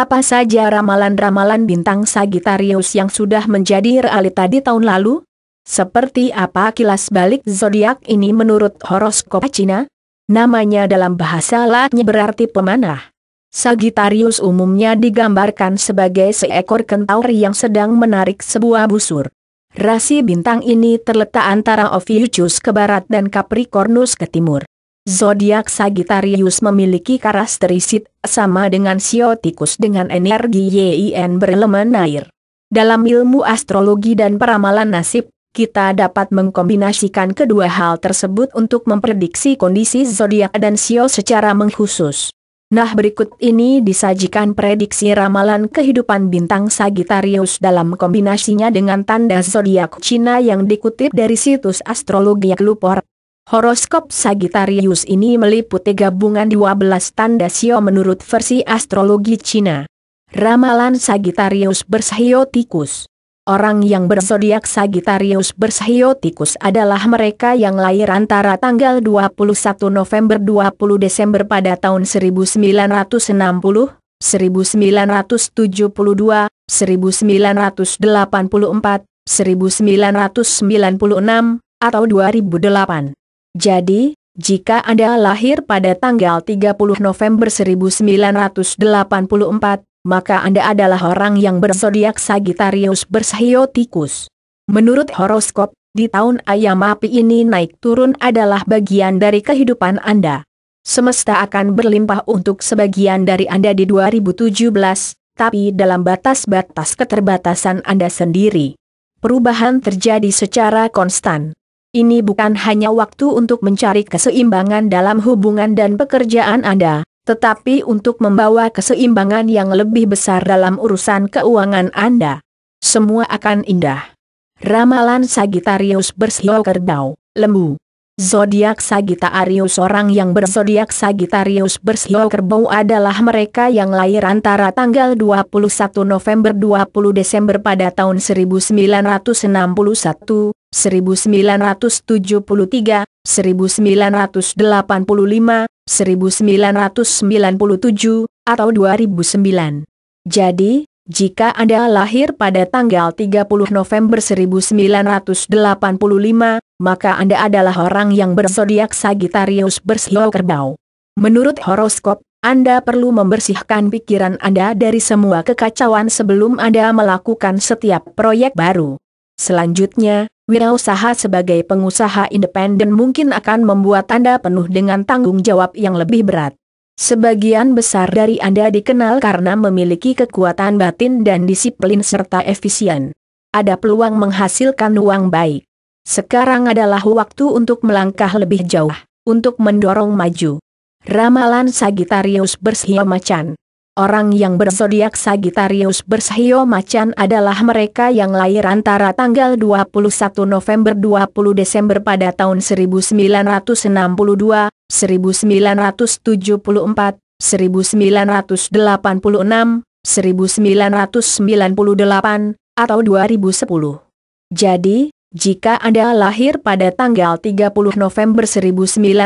Apa saja ramalan-ramalan bintang Sagittarius yang sudah menjadi realita di tahun lalu? Seperti apa kilas balik zodiak ini menurut horoskop Cina? Namanya dalam bahasa Latin berarti pemanah. Sagittarius umumnya digambarkan sebagai seekor kentaur yang sedang menarik sebuah busur. Rasi bintang ini terletak antara Ophiuchus ke barat dan Capricornus ke timur. Zodiak Sagittarius memiliki karakteristik sama dengan sio tikus dengan energi Yin berelemen air. Dalam ilmu astrologi dan peramalan nasib, kita dapat mengkombinasikan kedua hal tersebut untuk memprediksi kondisi zodiak dan sio secara mengkhusus. Nah berikut ini disajikan prediksi ramalan kehidupan bintang Sagittarius dalam kombinasinya dengan tanda zodiak Cina yang dikutip dari situs astrologi Lupor Horoskop Sagittarius ini meliputi gabungan 12 tanda sio menurut versi astrologi Cina. Ramalan Sagittarius bersahio tikus. Orang yang berzodiak Sagittarius bersahio tikus adalah mereka yang lahir antara tanggal 21 November 20 Desember pada tahun 1960, 1972, 1984, 1996, atau 2008. Jadi, jika Anda lahir pada tanggal 30 November 1984, maka Anda adalah orang yang bersodiak Sagittarius tikus. Menurut horoskop, di tahun ayam api ini naik turun adalah bagian dari kehidupan Anda. Semesta akan berlimpah untuk sebagian dari Anda di 2017, tapi dalam batas-batas keterbatasan Anda sendiri. Perubahan terjadi secara konstan. Ini bukan hanya waktu untuk mencari keseimbangan dalam hubungan dan pekerjaan Anda, tetapi untuk membawa keseimbangan yang lebih besar dalam urusan keuangan Anda. Semua akan indah. Ramalan Sagittarius bersio kerdau, lembu. Zodiak Sagittarius orang yang berzodiak Sagittarius bersio kerbau adalah mereka yang lahir antara tanggal 21 November 20 Desember pada tahun 1961 1973, 1985, 1997, atau 2009. Jadi, jika Anda lahir pada tanggal 30 November 1985, maka Anda adalah orang yang berzodiak Sagittarius bersio kerbau. Menurut horoskop, anda perlu membersihkan pikiran Anda dari semua kekacauan sebelum Anda melakukan setiap proyek baru. Selanjutnya, wirausaha sebagai pengusaha independen mungkin akan membuat Anda penuh dengan tanggung jawab yang lebih berat. Sebagian besar dari Anda dikenal karena memiliki kekuatan batin dan disiplin serta efisien. Ada peluang menghasilkan uang baik. Sekarang adalah waktu untuk melangkah lebih jauh, untuk mendorong maju. Ramalan Sagitarius bersia macan. Orang yang bersodiak Sagittarius bersahio macan adalah mereka yang lahir antara tanggal 21 November 20 Desember pada tahun 1962, 1974, 1986, 1998 atau 2010. Jadi, jika Anda lahir pada tanggal 30 November 1986,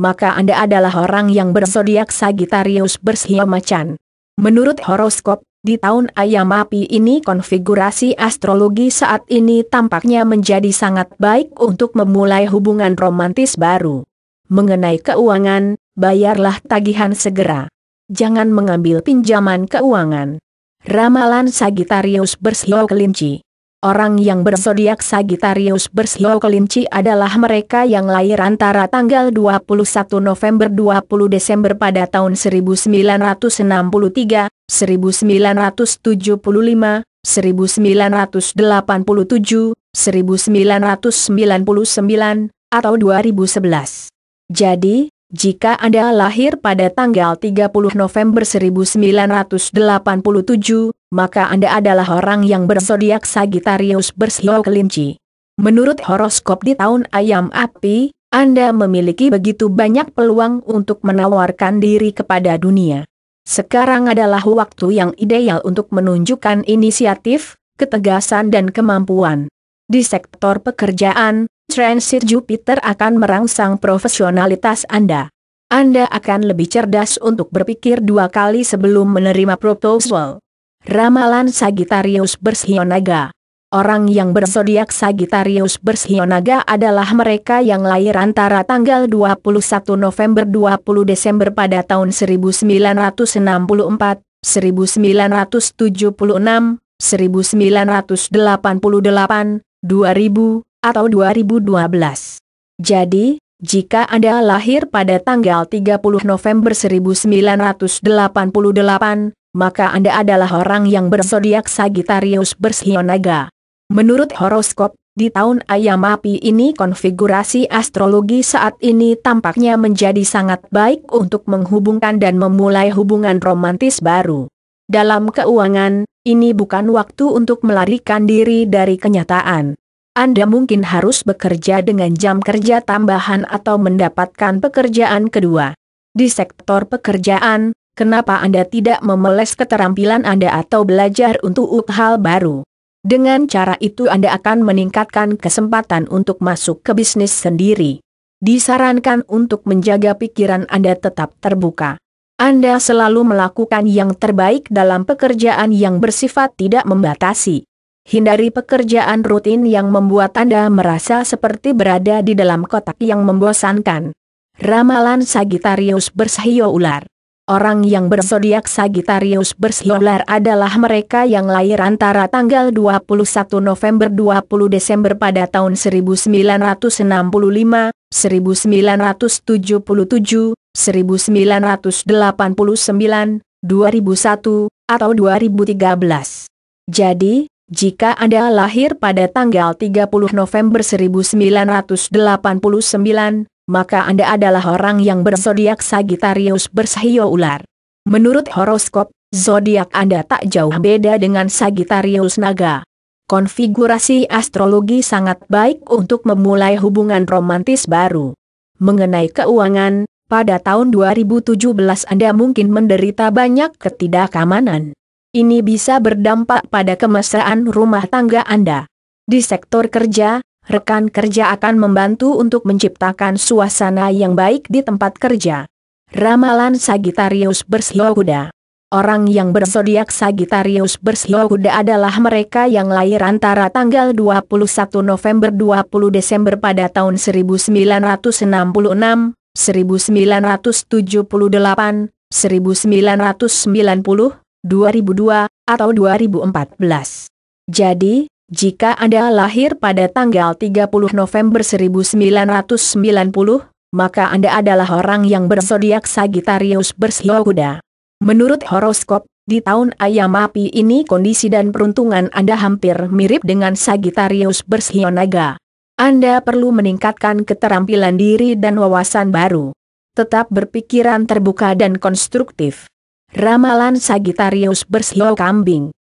maka Anda adalah orang yang bersodiak Sagittarius bersia macan. Menurut horoskop, di tahun ayam api ini konfigurasi astrologi saat ini tampaknya menjadi sangat baik untuk memulai hubungan romantis baru. Mengenai keuangan, bayarlah tagihan segera. Jangan mengambil pinjaman keuangan. Ramalan Sagittarius bersio kelinci. Orang yang bersodiak Sagittarius bersio kelinci adalah mereka yang lahir antara tanggal 21 November 20 Desember pada tahun 1963, 1975, 1987, 1999, atau 2011. Jadi, jika Anda lahir pada tanggal 30 November 1987, maka Anda adalah orang yang bersodiak Sagittarius bersio kelinci. Menurut horoskop di tahun ayam api, Anda memiliki begitu banyak peluang untuk menawarkan diri kepada dunia. Sekarang adalah waktu yang ideal untuk menunjukkan inisiatif, ketegasan dan kemampuan. Di sektor pekerjaan, transit Jupiter akan merangsang profesionalitas Anda. Anda akan lebih cerdas untuk berpikir dua kali sebelum menerima proposal. Ramalan Sagittarius bersionaga. Orang yang berzodiak Sagittarius bersionaga adalah mereka yang lahir antara tanggal 21 November 20 Desember pada tahun 1964, 1976, 1988, 2000, atau 2012. Jadi, jika Anda lahir pada tanggal 30 November 1988, maka Anda adalah orang yang bersodiak Sagittarius bersionaga. Menurut horoskop, di tahun ayam api ini konfigurasi astrologi saat ini tampaknya menjadi sangat baik untuk menghubungkan dan memulai hubungan romantis baru. Dalam keuangan, ini bukan waktu untuk melarikan diri dari kenyataan. Anda mungkin harus bekerja dengan jam kerja tambahan atau mendapatkan pekerjaan kedua. Di sektor pekerjaan, kenapa Anda tidak memeles keterampilan Anda atau belajar untuk hal baru? Dengan cara itu Anda akan meningkatkan kesempatan untuk masuk ke bisnis sendiri. Disarankan untuk menjaga pikiran Anda tetap terbuka. Anda selalu melakukan yang terbaik dalam pekerjaan yang bersifat tidak membatasi. Hindari pekerjaan rutin yang membuat Anda merasa seperti berada di dalam kotak yang membosankan. Ramalan Sagittarius bersahio ular. Orang yang bersodiak Sagittarius bersiolar adalah mereka yang lahir antara tanggal 21 November 20 Desember pada tahun 1965, 1977, 1989, 2001, atau 2013. Jadi, jika Anda lahir pada tanggal 30 November 1989, maka Anda adalah orang yang berzodiak Sagittarius bersahio ular. Menurut horoskop, zodiak Anda tak jauh beda dengan Sagittarius naga. Konfigurasi astrologi sangat baik untuk memulai hubungan romantis baru. Mengenai keuangan, pada tahun 2017 Anda mungkin menderita banyak ketidakamanan. Ini bisa berdampak pada kemesraan rumah tangga Anda. Di sektor kerja, rekan kerja akan membantu untuk menciptakan suasana yang baik di tempat kerja. Ramalan Sagittarius Kuda. Orang yang bersodiak Sagittarius Kuda adalah mereka yang lahir antara tanggal 21 November 20 Desember pada tahun 1966, 1978, 1990, 2002, atau 2014. Jadi, jika Anda lahir pada tanggal 30 November 1990, maka Anda adalah orang yang bersodiak Sagittarius kuda. Menurut horoskop, di tahun ayam api ini kondisi dan peruntungan Anda hampir mirip dengan Sagittarius naga. Anda perlu meningkatkan keterampilan diri dan wawasan baru. Tetap berpikiran terbuka dan konstruktif. Ramalan Sagittarius Bersio Kambing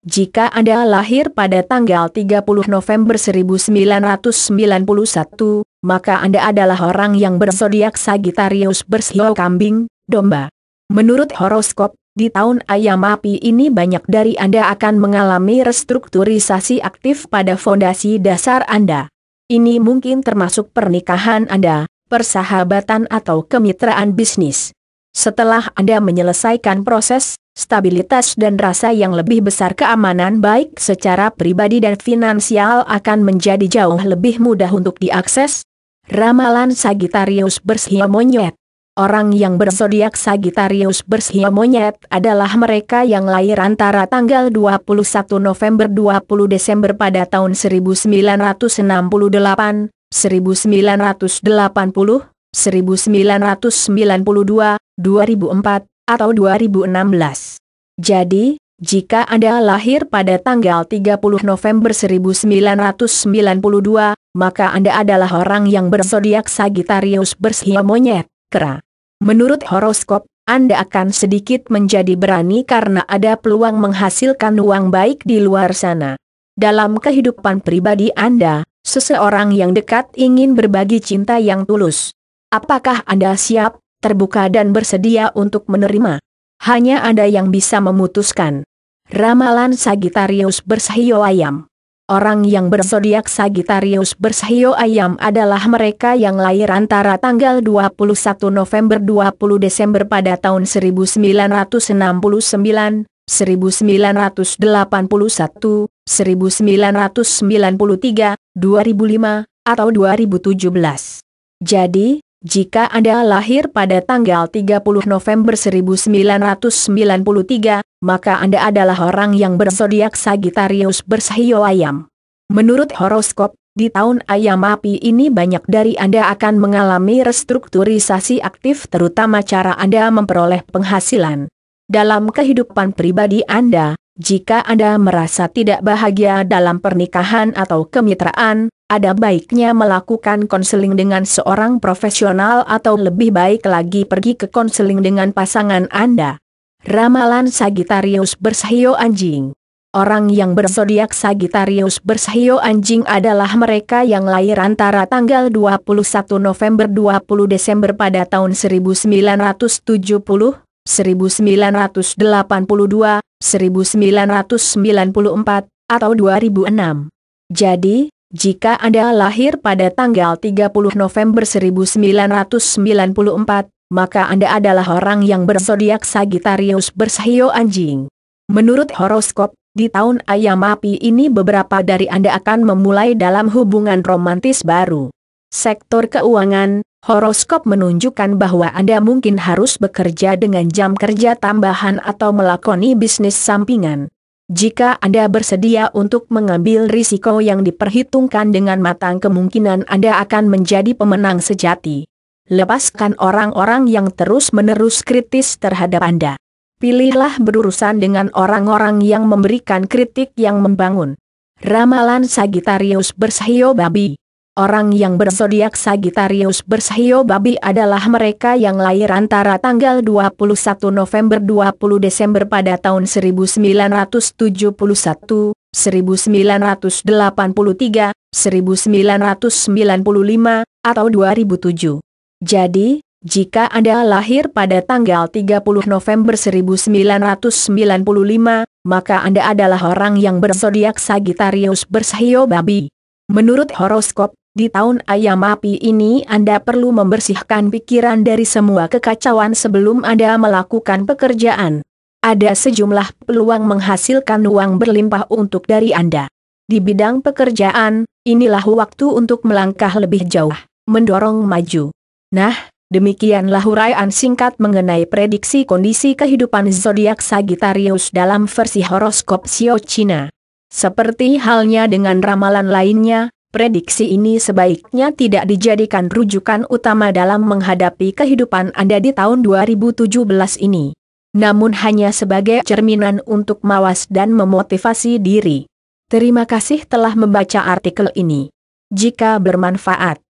Jika Anda lahir pada tanggal 30 November 1991, maka Anda adalah orang yang berzodiak Sagittarius bersio kambing, domba. Menurut horoskop, di tahun ayam api ini banyak dari Anda akan mengalami restrukturisasi aktif pada fondasi dasar Anda. Ini mungkin termasuk pernikahan Anda, persahabatan atau kemitraan bisnis. Setelah Anda menyelesaikan proses, stabilitas dan rasa yang lebih besar keamanan baik secara pribadi dan finansial akan menjadi jauh lebih mudah untuk diakses. Ramalan Sagittarius bersihia monyet Orang yang berzodiak Sagittarius bersihia monyet adalah mereka yang lahir antara tanggal 21 November 20 Desember pada tahun 1968, 1980, 1992, 2004, atau 2016. Jadi, jika Anda lahir pada tanggal 30 November 1992, maka Anda adalah orang yang bersodiak Sagittarius bersihia monyet, kera. Menurut horoskop, Anda akan sedikit menjadi berani karena ada peluang menghasilkan uang baik di luar sana. Dalam kehidupan pribadi Anda, seseorang yang dekat ingin berbagi cinta yang tulus. Apakah Anda siap terbuka dan bersedia untuk menerima. Hanya ada yang bisa memutuskan. Ramalan Sagitarius bersahio ayam. Orang yang berzodiak Sagitarius bersahio ayam adalah mereka yang lahir antara tanggal 21 November 20 Desember pada tahun 1969, 1981, 1993, 2005, atau 2017. Jadi, jika Anda lahir pada tanggal 30 November 1993, maka Anda adalah orang yang berzodiak Sagittarius bersahio ayam. Menurut horoskop, di tahun ayam api ini banyak dari Anda akan mengalami restrukturisasi aktif terutama cara Anda memperoleh penghasilan. Dalam kehidupan pribadi Anda, jika Anda merasa tidak bahagia dalam pernikahan atau kemitraan, ada baiknya melakukan konseling dengan seorang profesional atau lebih baik lagi pergi ke konseling dengan pasangan Anda. Ramalan Sagittarius bersahio anjing Orang yang berzodiak Sagittarius bersahio anjing adalah mereka yang lahir antara tanggal 21 November 20 Desember pada tahun 1970, 1982, 1994, atau 2006. Jadi, jika Anda lahir pada tanggal 30 November 1994, maka Anda adalah orang yang berzodiak Sagittarius bersahio anjing. Menurut horoskop, di tahun ayam api ini beberapa dari Anda akan memulai dalam hubungan romantis baru. Sektor keuangan, Horoskop menunjukkan bahwa Anda mungkin harus bekerja dengan jam kerja tambahan atau melakoni bisnis sampingan. Jika Anda bersedia untuk mengambil risiko yang diperhitungkan dengan matang kemungkinan Anda akan menjadi pemenang sejati. Lepaskan orang-orang yang terus-menerus kritis terhadap Anda. Pilihlah berurusan dengan orang-orang yang memberikan kritik yang membangun. Ramalan Sagittarius Bersahio Babi Orang yang bersodiak Sagittarius bersahio babi adalah mereka yang lahir antara tanggal 21 November 20 Desember pada tahun 1971, 1983, 1995, atau 2007. Jadi, jika Anda lahir pada tanggal 30 November 1995, maka Anda adalah orang yang bersodiak Sagittarius bersahio babi. Menurut horoskop, di tahun ayam api ini Anda perlu membersihkan pikiran dari semua kekacauan sebelum Anda melakukan pekerjaan. Ada sejumlah peluang menghasilkan uang berlimpah untuk dari Anda. Di bidang pekerjaan, inilah waktu untuk melangkah lebih jauh, mendorong maju. Nah, demikianlah uraian singkat mengenai prediksi kondisi kehidupan zodiak Sagittarius dalam versi horoskop Xiao China. Seperti halnya dengan ramalan lainnya, Prediksi ini sebaiknya tidak dijadikan rujukan utama dalam menghadapi kehidupan Anda di tahun 2017 ini. Namun hanya sebagai cerminan untuk mawas dan memotivasi diri. Terima kasih telah membaca artikel ini. Jika bermanfaat,